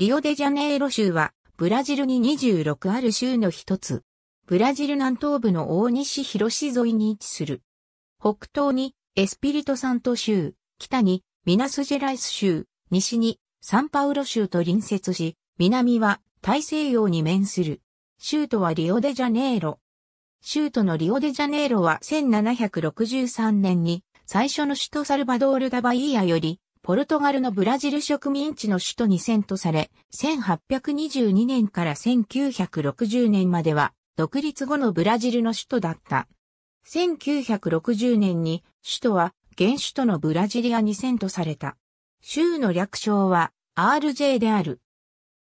リオデジャネイロ州は、ブラジルに26ある州の一つ。ブラジル南東部の大西広市沿いに位置する。北東にエスピリトサント州、北にミナスジェライス州、西にサンパウロ州と隣接し、南は大西洋に面する。州都はリオデジャネイロ。州都のリオデジャネイロは1763年に最初の首都サルバドール・ダバイーヤよりポルトガルのブラジル植民地の首都に遷都され、1822年から1960年までは、独立後のブラジルの首都だった。1960年に、首都は、現首都のブラジリアに遷都された。州の略称は、RJ である。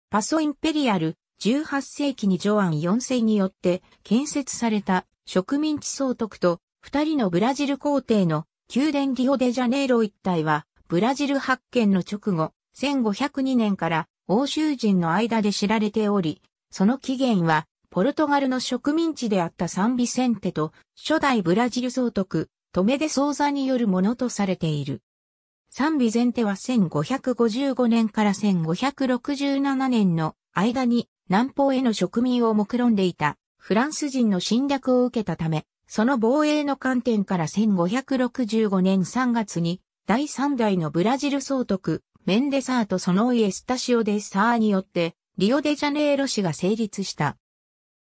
パソインペリアル、18世紀にジョアン4世によって建設された植民地総督と、二人のブラジル皇帝の宮殿リオデジャネイロ一帯は、ブラジル発見の直後、1502年から欧州人の間で知られており、その起源は、ポルトガルの植民地であったサンビセンテと、初代ブラジル総督、トメデソーザによるものとされている。サンビゼンテは1555年から1567年の間に南方への植民を目論んでいたフランス人の侵略を受けたため、その防衛の観点から1565年3月に第3代のブラジル総督、メンデサーとそのイエスタシオ・デ・サーによって、リオデジャネイロ市が成立した。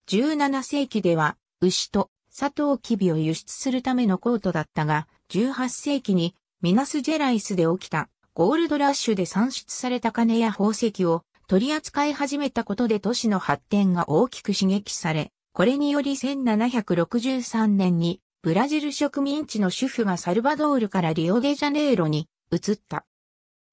17世紀では、牛とサトウキビを輸出するためのコートだったが、18世紀にミナスジェライスで起きたゴールドラッシュで産出された金や宝石を取り扱い始めたことで都市の発展が大きく刺激され、これにより1763年にブラジル植民地の主婦がサルバドールからリオデジャネイロに移った。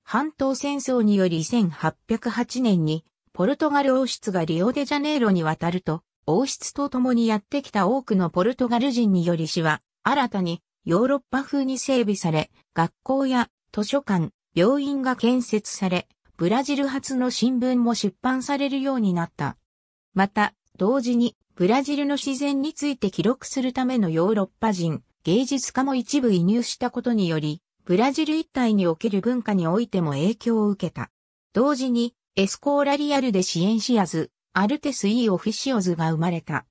半島戦争により1808年にポルトガル王室がリオデジャネイロに渡ると、王室と共にやってきた多くのポルトガル人により市は、新たにヨーロッパ風に整備され、学校や図書館、病院が建設され、ブラジル発の新聞も出版されるようになった。また、同時にブラジルの自然について記録するためのヨーロッパ人、芸術家も一部移入したことにより、ブラジル一帯における文化においても影響を受けた。同時に、エスコーラリアルで支援しやず、アルテス・イー・オフィシオズが生まれた。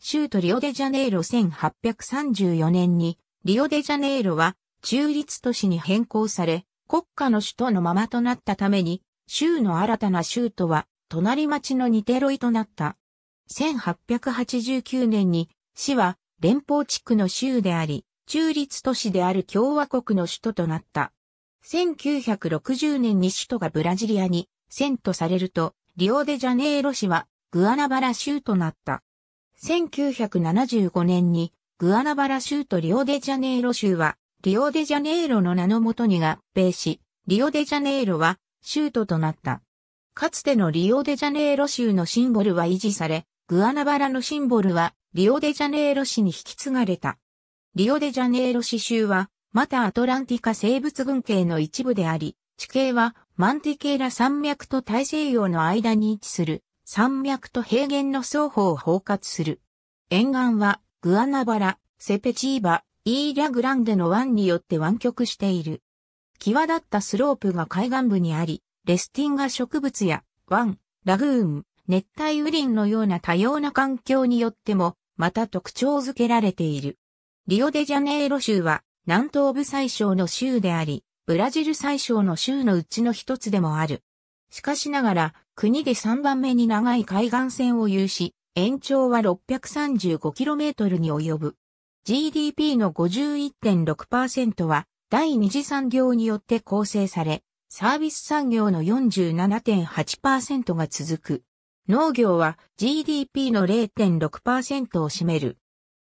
州都リオデジャネイロ1834年に、リオデジャネイロは中立都市に変更され、国家の首都のままとなったために、州の新たな州都は、隣町のニテロイとなった。1889年に、市は連邦地区の州であり、中立都市である共和国の首都となった。1960年に首都がブラジリアに遷都されると、リオデジャネイロ市はグアナバラ州となった。1975年にグアナバラ州とリオデジャネイロ州はリオデジャネイロの名のもとに合併し、リオデジャネイロは州都となった。かつてのリオデジャネイロ州のシンボルは維持され、グアナバラのシンボルは、リオデジャネイロ市に引き継がれた。リオデジャネイロ市州は、またアトランティカ生物群系の一部であり、地形はマンティケーラ山脈と大西洋の間に位置する山脈と平原の双方を包括する。沿岸はグアナバラ、セペチーバ、イーラグランデの湾によって湾曲している。際立ったスロープが海岸部にあり、レスティンが植物や湾、ラグーン、熱帯雨林のような多様な環境によっても、また特徴づけられている。リオデジャネイロ州は南東部最小の州であり、ブラジル最小の州のうちの一つでもある。しかしながら、国で3番目に長い海岸線を有し、延長は 635km に及ぶ。GDP の51.6%は第二次産業によって構成され、サービス産業の47.8%が続く。農業は GDP の0.6%を占める。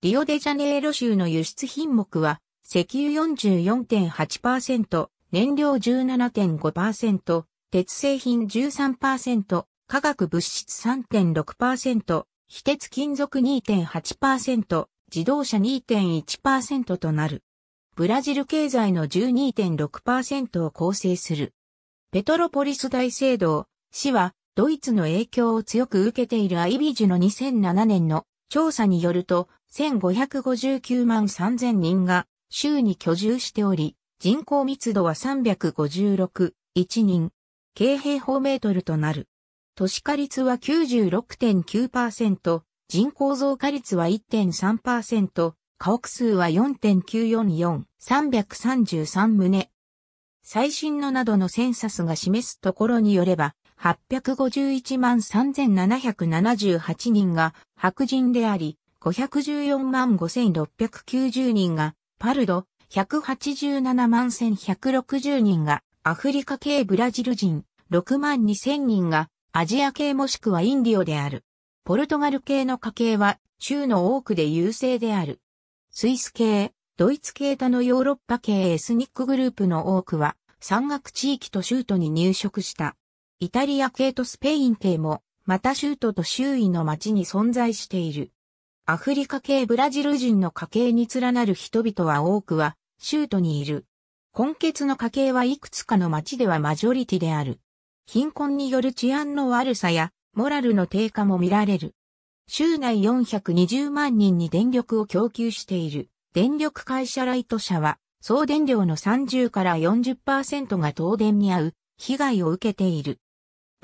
リオデジャネイロ州の輸出品目は、石油44.8%、燃料17.5%、鉄製品13%、化学物質3.6%、非鉄金属2.8%、自動車2.1%となる。ブラジル経済の12.6%を構成する。ペトロポリス大聖堂、市はドイツの影響を強く受けているアイビジュの2007年の調査によると、1559万3000人が州に居住しており、人口密度は356、1人、軽平方メートルとなる。都市化率は96.9%、人口増加率は1.3%、家屋数は4.944、333棟。最新のなどのセンサスが示すところによれば、851万3778人が白人であり、514万5690人がパルド、187万1160人がアフリカ系ブラジル人、6万2000人がアジア系もしくはインディオである。ポルトガル系の家系は州の多くで優勢である。スイス系、ドイツ系他のヨーロッパ系エスニックグループの多くは山岳地域と州都に入植した。イタリア系とスペイン系も、また州都と周囲の町に存在している。アフリカ系ブラジル人の家系に連なる人々は多くは、州都にいる。根血の家系はいくつかの町ではマジョリティである。貧困による治安の悪さや、モラルの低下も見られる。州内420万人に電力を供給している。電力会社ライト社は、送電量の30から40%が東電に合う被害を受けている。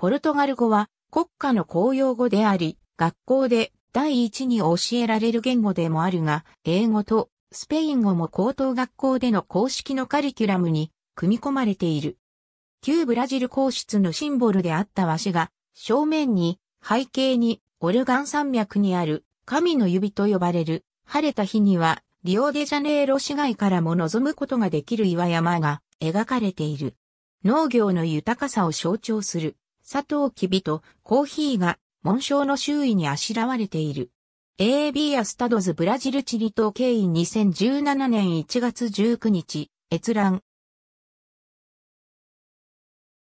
ポルトガル語は国家の公用語であり、学校で第一に教えられる言語でもあるが、英語とスペイン語も高等学校での公式のカリキュラムに組み込まれている。旧ブラジル皇室のシンボルであった和紙が、正面に、背景に、オルガン山脈にある、神の指と呼ばれる、晴れた日には、リオデジャネイロ市街からも望むことができる岩山が描かれている。農業の豊かさを象徴する。サトウキビとコーヒーが紋章の周囲にあしらわれている。AAB アスタドズブラジルチリ島経緯2017年1月19日、閲覧。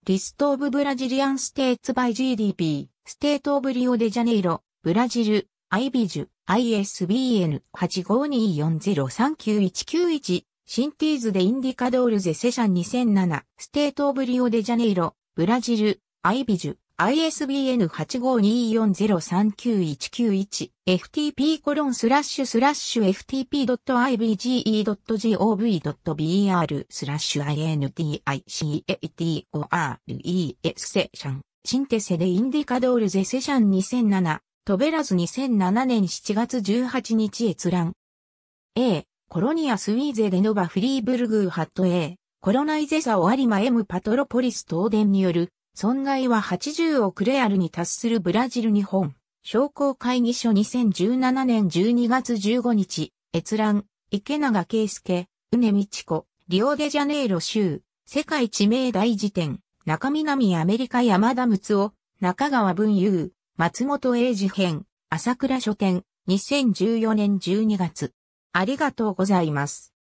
リストオブブラジリアンステーツバイ GDP、ステートオブリオデジャネイロ、ブラジル、アイビジュ ISBN 8524039191、シンティーズでインディカドールゼセシャン2007、ステートオブリオデジャネイロ、ブラジル、アイビジュ、ISBN 8524039191、ftp コロンスラッシュスラッシュ ftp.ibge.gov.br スラッシュ indicatore s シ o ン、シンテセでインディカドールゼセシャン2007、トベラズ2007年7月18日閲覧。A、コロニアスウィーゼレノバフリーブルグーハット A、コロナイゼサオアリマエムパトロポリス東電による損害は80億レアルに達するブラジル日本商工会議所2017年12月15日、閲覧、池永圭介、うねみちこ、リオデジャネイロ州、世界知名大辞典、中南アメリカ山田睦夫、中川文雄、松本英二編、朝倉書店、2014年12月。ありがとうございます。